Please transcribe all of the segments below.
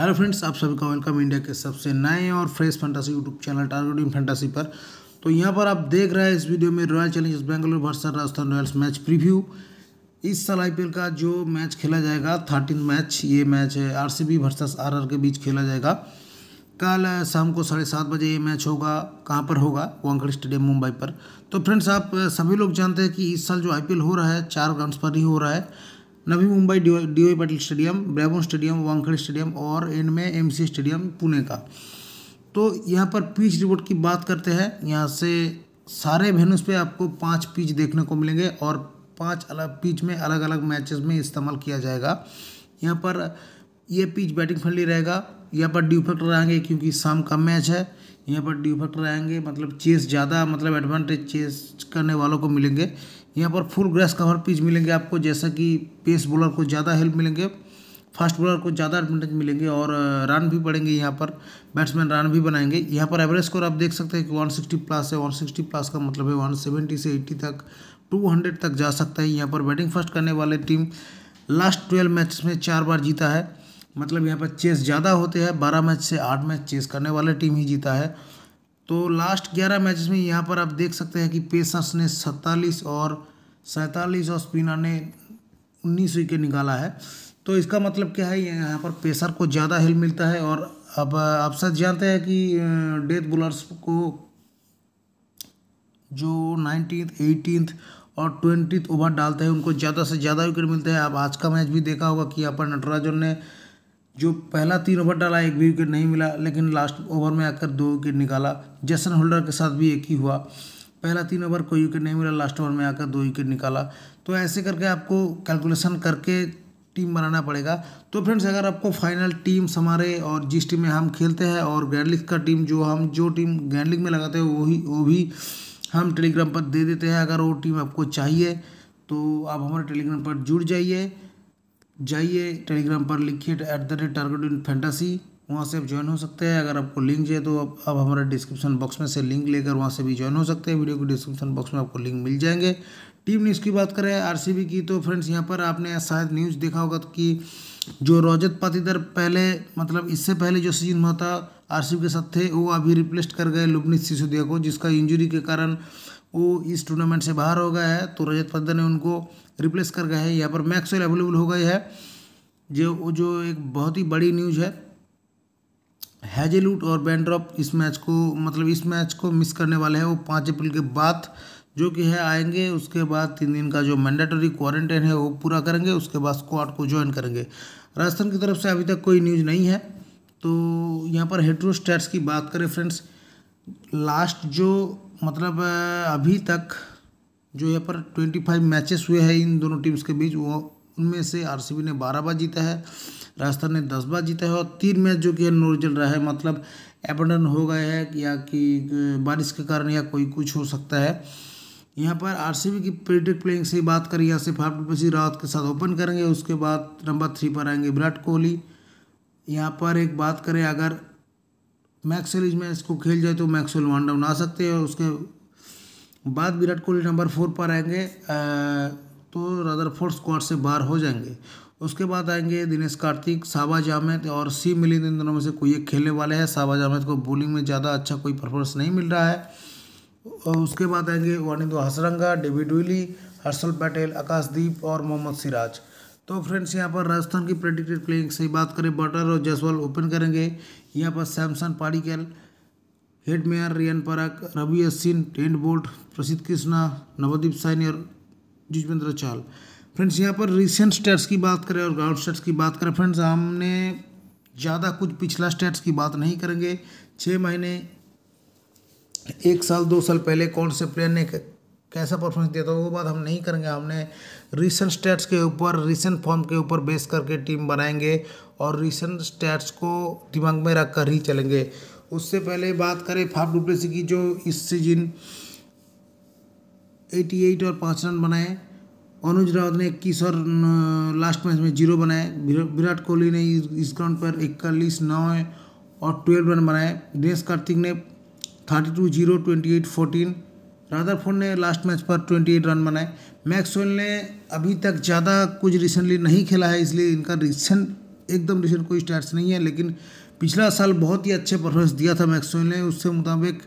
hello friends आप सभी का वेलकम इंडिया के सबसे नए और fresh fantasy YouTube channel in fantasy पर तो यहाँ पर आप देख रहे हैं इस वीडियो में Royal Challengers Bengaluru versus Rajasthan Royals match preview इस साल आईपीएल का जो मैच खेला जाएगा थर्टीन मैच ये match R C B versus R के बीच खेला जाएगा कल शाम को साढ़े सात बजे ये मैच होगा कहाँ पर होगा वानखेड़े स्टेडियम मुंबई पर तो फ्रेंड्स आप सभी लोग जानते हैं कि इस साल जो आईपीएल हो रहा है चार ग्राउंड्स पर ही हो रहा है Navi Mumbai D Y Patil stadium Brabourne stadium Wankhede stadium और इनमें एम स्टेडियम पुणे का तो यहाँ पर पिच रिपोर्ट की बात करते हैं यहाँ से सारे वेन्यूज़ पे आपको पांच पिच देखने को मिलेंगे और पांच अलग पिच में अलग अलग मैचेस में इस्तेमाल किया जाएगा यहाँ पर ये पिच बैटिंग फ्रेंडली रहेगा यहाँ पर ड्यू फैक्टर आएंगे क्योंकि शाम का मैच है यहाँ पर ड्यू फैक्टर आएंगे मतलब चेस ज़्यादा मतलब एडवांटेज चेस करने वालों को मिलेंगे यहाँ पर फुल ग्रास कवर पिच मिलेंगे आपको जैसा कि पेस बॉलर को ज़्यादा हेल्प मिलेंगे फास्ट बॉलर को ज़्यादा एडवांटेज मिलेंगे और रन भी बढ़ेंगे यहाँ पर बैट्समैन रन भी बनाएंगे यहाँ पर एवरेज स्कोर आप देख सकते हैं कि 160 प्लस है 160 प्लस का मतलब है 170 से 80 तक 200 तक जा सकता है यहाँ पर बैटिंग फर्स्ट करने वाले टीम लास्ट ट्वेल्व मैच में चार बार जीता है मतलब यहाँ पर चेस ज़्यादा होते हैं बारह मैच से आठ मैच चेस करने वाले टीम ही जीता है तो लास्ट ग्यारह मैचेस में यहाँ पर आप देख सकते हैं कि पेसर्स ने सत्तालीस और सैंतालीस और स्पिनर ने उन्नीस विकेट निकाला है तो इसका मतलब क्या है यहाँ पर पेसर को ज़्यादा हिल मिलता है और अब आप सब जानते हैं कि डेथ बोलर्स को जो नाइनटीन्थ एटीनथ और ट्वेंटीथ ओवर डालते हैं उनको ज़्यादा से ज़्यादा विकेट मिलते हैं आप आज का मैच भी देखा होगा कि यहाँ पर नटराजन ने जो पहला तीन ओवर डाला एक भी विकेट नहीं मिला लेकिन लास्ट ओवर में आकर दो विकेट निकाला जैसन होल्डर के साथ भी एक ही हुआ पहला तीन ओवर कोई विकेट नहीं मिला लास्ट ओवर में आकर दो विकेट निकाला तो ऐसे करके आपको कैलकुलेशन करके टीम बनाना पड़ेगा तो फ्रेंड्स अगर आपको फाइनल टीम्स हमारे और जिस टीम में हम खेलते हैं और ग्रैंड लीग का टीम जो हम जो टीम ग्रैंड लीग में लगाते हैं वही वो भी हम टेलीग्राम पर दे देते हैं अगर वो टीम आपको चाहिए तो आप हमारे टेलीग्राम पर जुड़ जाइए जाइए टेलीग्राम पर लिखिए at the rate target in fantasy वहाँ से आप ज्वाइन हो सकते हैं अगर आपको लिंक चाहिए तो आप अब हमारे डिस्क्रिप्शन बॉक्स में से लिंक लेकर वहाँ से भी ज्वाइन हो सकते हैं वीडियो के डिस्क्रिप्शन बॉक्स में आपको लिंक मिल जाएंगे टीम न्यूज़ की बात करें बी की तो फ्रेंड्स यहाँ पर आपने शायद न्यूज़ देखा होगा कि जो रोजत पातीदर पहले मतलब इससे पहले जो सीजन हुआ था बी के साथ थे वो अभी रिप्लेस कर गए लुबनीत सिसोदिया को जिसका इंजुरी के कारण वो इस टूर्नामेंट से बाहर हो गया है तो रजत पद्धर ने उनको रिप्लेस कर गया है यहाँ पर मैक्सवेल अवेलेबल हो गई है जो जो एक बहुत ही बड़ी न्यूज़ है हैजेलूट और बैंड्रॉप इस मैच को मतलब इस मैच को मिस करने वाले हैं वो पाँच अप्रैल के बाद जो कि है आएंगे उसके बाद तीन दिन का जो मैंडेटरी क्वारंटाइन है वो पूरा करेंगे उसके बाद स्क्वाड को ज्वाइन करेंगे राजस्थान की तरफ से अभी तक कोई न्यूज़ नहीं है तो यहाँ पर हेट्रो स्टैट्स की बात करें फ्रेंड्स लास्ट जो मतलब अभी तक जो यहाँ पर ट्वेंटी फाइव मैचेस हुए हैं इन दोनों टीम्स के बीच वो उनमें से आरसीबी ने बारह बार जीता है राजस्थान ने दस बार जीता है और तीन मैच जो कि है नो रिजल्ट रहा है मतलब एबंडन हो गए हैं या कि बारिश के कारण या कोई कुछ हो सकता है यहाँ पर आरसीबी की प्रेडिक्ट प्लेइंग से बात करें यहाँ से फाफ बसी रावत के साथ ओपन करेंगे उसके बाद नंबर थ्री पर आएंगे विराट कोहली यहाँ पर एक बात करें अगर मैक्स में इसको खेल जाए तो मैक्सवेल वन डाउन आ सकते हैं और उसके बाद विराट कोहली नंबर फोर पर आएंगे तो रदर फोर्थ स्क्वाड से बाहर हो जाएंगे उसके बाद आएंगे दिनेश कार्तिक शाबाज अहमद और सी मिलिंद इन दोनों में से कोई एक खेलने वाले हैं शाबाज अहमद को बॉलिंग में ज़्यादा अच्छा कोई परफॉर्मेंस नहीं मिल रहा है और उसके बाद आएंगे वानिंदो हसरंगा डेविड विली हर्षल पटेल आकाशदीप और मोहम्मद सिराज तो फ्रेंड्स यहाँ पर राजस्थान की प्रेडिक्टेड प्लेइंग से बात करें बटर और जसवाल ओपन करेंगे यहाँ पर Samson Padikkal Hetmyer Riyan Parag Ravi Ashwin Trent Boult Prasidh Krishna Navdeep Saini और जुजवेंद्र चाल फ्रेंड्स यहाँ पर रिसेंट स्टेट्स की बात करें और ग्राउंड स्टेट्स की बात करें फ्रेंड्स हमने ज़्यादा कुछ पिछला स्टेट्स की बात नहीं करेंगे छः महीने एक साल दो साल पहले कौन से प्लेयर ने कैसा परफॉर्मेंस दिया था वो बात हम नहीं करेंगे हमने रिसेंट स्टेट्स के ऊपर रिसेंट फॉर्म के ऊपर बेस करके टीम बनाएंगे और रिसेंट स्टेट्स को दिमाग में रख कर ही चलेंगे उससे पहले बात करें फाप डुप्लेसी की जो इस सीजन 88 और पाँच रन बनाए अनुज रावत ने इक्कीस और लास्ट मैच में जीरो बनाए विराट कोहली ने इस ग्राउंड पर इकतालीस नौ और ट्वेल्व रन बनाए दिनेश कार्तिक ने thirty two zero twenty eight fourteen Rutherford ने लास्ट मैच पर 28 रन बनाए मैक्सवेल ने अभी तक ज़्यादा कुछ रिसेंटली नहीं खेला है इसलिए इनका रिसेंट एकदम रिसेंट कोई स्टार्ट नहीं है लेकिन पिछला साल बहुत ही अच्छे परफॉर्मेंस दिया था मैक्सवेल ने उससे मुताबिक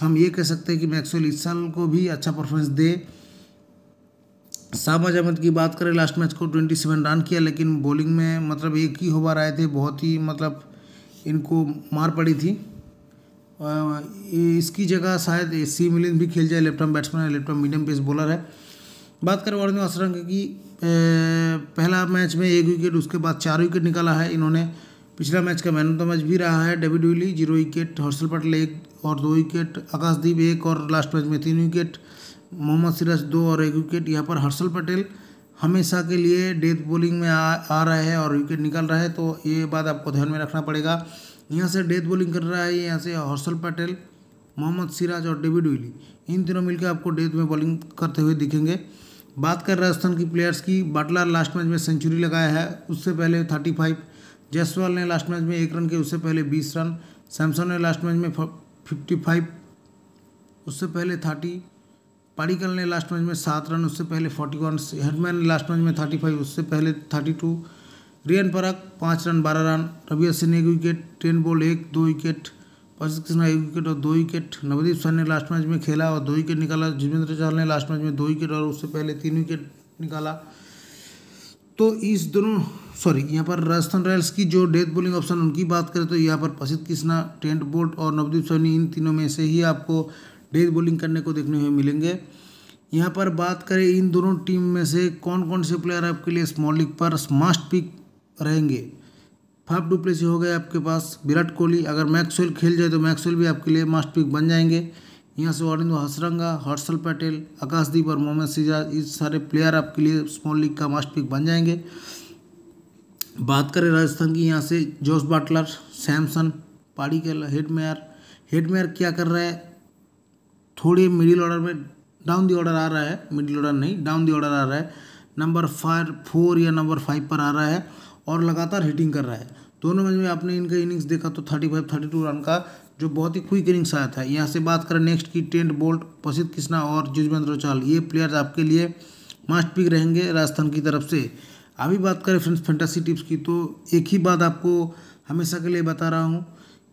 हम ये कह सकते हैं कि मैक्सवेल इस साल को भी अच्छा परफॉर्मेंस दे सामज अहमद की बात करें लास्ट मैच को 27 रन किया लेकिन बॉलिंग में मतलब एक ही ओवर आए थे बहुत ही मतलब इनको मार पड़ी थी हाँ, हाँ, इसकी जगह शायद सी मिलिन भी खेल जाए लेफ्ट बैट्समैन है लेफ्ट मीडियम पेस बॉलर है बात करें वर्णी अशरंग की पहला मैच में एक विकेट उसके बाद चार विकेट निकाला है इन्होंने पिछला मैच का मैन ऑफ द मैच भी रहा है David Willey zero wicket Harshal Patel एक और दो विकेट आकाशदीप एक और लास्ट मैच में तीन विकेट मोहम्मद सिराज दो और एक विकेट यहाँ पर हर्षल पटेल हमेशा के लिए डेथ बॉलिंग में आ, आ रहे हैं और विकेट निकल रहा है तो ये बात आपको ध्यान में रखना पड़ेगा यहाँ से डेथ बॉलिंग कर रहा है यहाँ से हर्षल पटेल मोहम्मद सिराज और डेविड विली इन तीनों मिलकर आपको डेथ में बॉलिंग करते हुए दिखेंगे बात कर राजस्थान की प्लेयर्स की बाटला लास्ट मैच में सेंचुरी लगाया है उससे पहले थर्टी फाइव जयसवाल ने लास्ट मैच में एक रन के उससे पहले बीस रन सैमसन ने लास्ट मैच में फिफ्टी फाइव उससे पहले थर्टी पाड़ीकल ने लास्ट मैच में सात रन उससे पहले फोर्टी वन हेडमैन ने लास्ट मैच में थर्टी फाइव उससे पहले थर्टी टू रियन पराग पाँच रन बारह रन रवि अश्विन एक विकेट टेन बोल्ड एक दो विकेट कौशिक कृष्णा एक विकेट और दो विकेट नवदीप सैन ने लास्ट मैच में खेला और दो विकेट निकाला जुमेंद्र चहल ने लास्ट मैच में दो विकेट और उससे पहले तीन विकेट निकाला तो इस दोनों सॉरी यहाँ पर राजस्थान रॉयल्स की जो डेथ बॉलिंग ऑप्शन उनकी बात करें तो यहाँ पर प्रसिद्ध कृष्णा टेंट बोल्ट और नवदीप सोनी इन तीनों में से ही आपको डेथ बॉलिंग करने को देखने हुए मिलेंगे यहाँ पर बात करें इन दोनों टीम में से कौन कौन से प्लेयर आपके लिए स्मॉल लीग पर स्मास्ट पिक रहेंगे फाफ डुप्लेसी हो गए आपके पास विराट कोहली अगर मैक्सवेल खेल जाए तो मैक्सवेल भी आपके लिए मास्ट पिक बन जाएंगे यहाँ से वारिंद हसरंगा हर्षल पटेल आकाशदीप और मोहम्मद सिजा इस सारे प्लेयर आपके लिए स्मॉल लीग का मास्ट पिक बन जाएंगे बात करें राजस्थान की यहाँ से जोस बाटलर सैमसन पाड़ी के हेडमेयर हेडमेयर क्या कर रहा है थोड़े मिडिल ऑर्डर में डाउन दी ऑर्डर आ रहा है मिडिल ऑर्डर नहीं डाउन दी ऑर्डर आ रहा है नंबर फाइव फोर या नंबर फाइव पर आ रहा है और लगातार हिटिंग कर रहा है दोनों मैच में आपने इनका इनिंग्स देखा तो thirty five thirty two run का जो बहुत ही क्विक इनिंग्स आया था यहाँ से बात करें नेक्स्ट की टेंट बोल्ट प्रसिद्ध कृष्णा और युजवेंद्र चहल ये प्लेयर्स आपके लिए मास्ट पिक रहेंगे राजस्थान की तरफ से अभी बात करें फ्रेंड्स फैंटासी टिप्स की तो एक ही बात आपको हमेशा के लिए बता रहा हूँ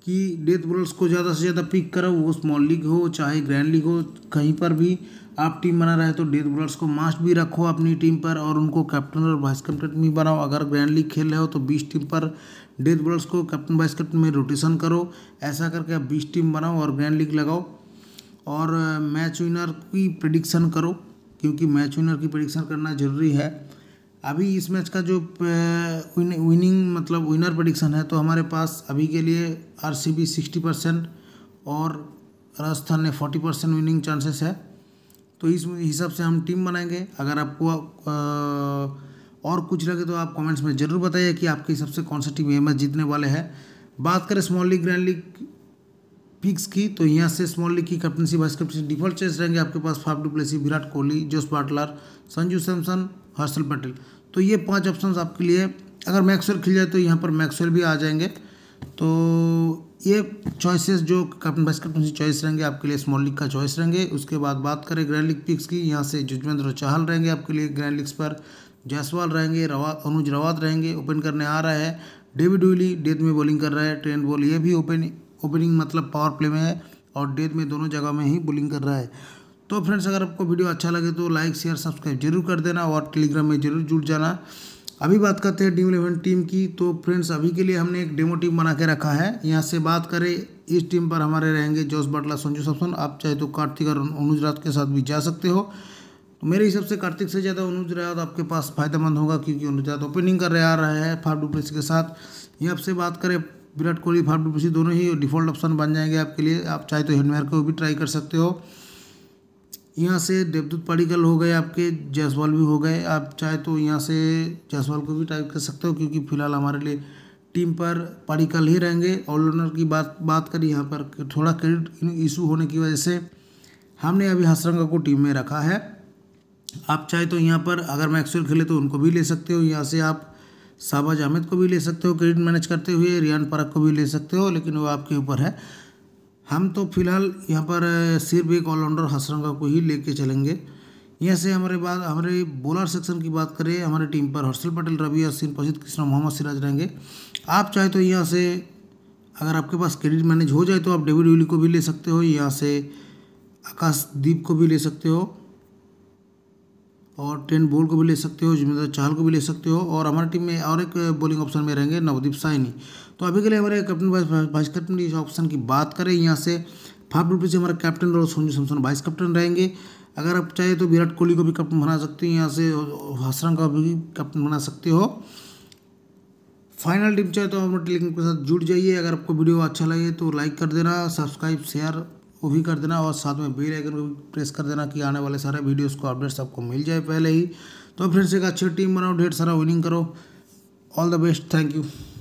कि डेथ बॉलर्स को ज़्यादा से ज़्यादा पिक करो वो स्मॉल लीग हो चाहे ग्रैंड लीग हो कहीं पर भी आप टीम बना रहे तो डेथ बॉलर्स को मास्ट भी रखो अपनी टीम पर और उनको कैप्टन और वाइस कैप्टन भी बनाओ अगर ग्रैंड लीग खेल रहे हो तो बीस टीम पर डेथ बॉलर्स को कैप्टन वाइस कैप्टन में रोटेशन करो ऐसा करके आप बीस टीम बनाओ और ग्रैंड लीग लगाओ और मैच विनर की प्रडिक्शन करो क्योंकि मैच विनर की प्रडिक्शन करना ज़रूरी है अभी इस मैच का जो विनिंग मतलब विनर प्रडिक्शन है तो हमारे पास अभी के लिए आर सी परसेंट और राजस्थान ने फोर्टी परसेंट विनिंग चांसेस है तो इस हिसाब से हम टीम बनाएंगे अगर आपको आ, और कुछ लगे तो आप कमेंट्स में ज़रूर बताइए कि आपके हिसाब से कौन सा टीम एम जीतने वाले हैं बात करें small league grand league picks की तो यहाँ से स्मॉल लीग की captaincy vice captaincy default choice रहेंगे आपके पास Faf du Plessis Virat Kohli Jos Buttler Sanju Samson Harshal Patel तो ये पांच ऑप्शंस आपके लिए अगर मैक्सवेल खिल जाए तो यहाँ पर मैक्सवेल भी आ जाएंगे तो ये चॉइसेस जो कैप्टन बस कैप्टन चॉइस रहेंगे आपके लिए स्मॉल लीग का चॉइस रहेंगे उसके बाद बात करें ग्रैंड लीग पिक्स की यहाँ से जुजवेंद्र चाहल रहेंगे आपके लिए ग्रैंड लीग्स पर जायसवाल रहेंगे रवा अनुज रवाद रहेंगे ओपन करने आ रहा है डेविड विली डेथ में बॉलिंग कर रहा है ट्रेंड बॉल ये भी ओपन ओपनिंग मतलब पावर प्ले में है और डेथ में दोनों जगह में ही बॉलिंग कर रहा है तो फ्रेंड्स अगर आपको वीडियो अच्छा लगे तो लाइक शेयर सब्सक्राइब जरूर कर देना और टेलीग्राम में जरूर जुड़ जाना अभी बात करते हैं डीम इलेवन टीम की तो फ्रेंड्स अभी के लिए हमने एक डेमो टीम बना के रखा है यहाँ से बात करें इस टीम पर हमारे रहेंगे जोस बटला संजू सैमसन आप चाहे तो कार्तिक और अनुज रात के साथ भी जा सकते हो तो मेरे हिसाब से कार्तिक से ज़्यादा अनुज रात आपके पास फायदेमंद होगा क्योंकि अनुज रात ओपनिंग कर रहे आ रहा है फाइव डुप्लेस के साथ यहाँ से बात करें विराट कोहली फाइव डुप्लेसी दोनों ही डिफॉल्ट ऑप्शन बन जाएंगे आपके लिए आप चाहे तो हेडमेयर को भी ट्राई कर सकते हो यहाँ से देवदूत पाड़ीगल हो गए आपके जायसवाल भी हो गए आप चाहे तो यहाँ से जयसवाल को भी टाइप कर सकते हो क्योंकि फिलहाल हमारे लिए टीम पर पाड़ीकल ही रहेंगे ऑलराउंडर की बात बात करी यहाँ पर थोड़ा क्रेडिट इशू होने की वजह से हमने अभी हसरंगा को टीम में रखा है आप चाहे तो यहाँ पर अगर मैक्सवेल खेले तो उनको भी ले सकते हो यहाँ से आप शाहबाज अहमद को भी ले सकते हो क्रेडिट मैनेज करते हुए रियान पारक को भी ले सकते हो लेकिन वो आपके ऊपर है हम तो फिलहाल यहाँ पर सिर्फ एक ऑलराउंडर हसरंगा को ही लेके चलेंगे यहाँ से हमारे बाद हमारे बॉलर सेक्शन की बात करें हमारे टीम पर हर्षल पटेल रवि अश्विन प्रसिद्ध कृष्णा मोहम्मद सिराज रहेंगे आप चाहे तो यहाँ से अगर आपके पास क्रेडिट मैनेज हो जाए तो आप डेविड विली को भी ले सकते हो यहाँ से आकाशदीप को भी ले सकते हो और टेन बोल को भी ले सकते हो जिम्मेदार चाहल को भी ले सकते हो और हमारी टीम में और एक बॉलिंग ऑप्शन में रहेंगे नवदीप साइनी तो अभी के लिए हमारे कैप्टन वाइस कैप्टन ऑप्शन की बात करें यहाँ से फाफ से हमारा कैप्टन और सोनी सैमसन वाइस कैप्टन रहेंगे अगर आप चाहे तो विराट कोहली को भी कैप्टन बना सकते हो यहाँ से हसरंग का भी कैप्टन बना सकते हो फाइनल टीम चाहे तो हमारे टेलीग्राम के साथ जुड़ जाइए अगर आपको वीडियो अच्छा लगे तो लाइक कर देना सब्सक्राइब शेयर वो भी कर देना और साथ में बेल आइकन को भी प्रेस कर देना कि आने वाले सारे वीडियोस को अपडेट्स आपको मिल जाए पहले ही तो फिर से एक अच्छी टीम बनाओ ढेर सारा विनिंग करो all the best thank you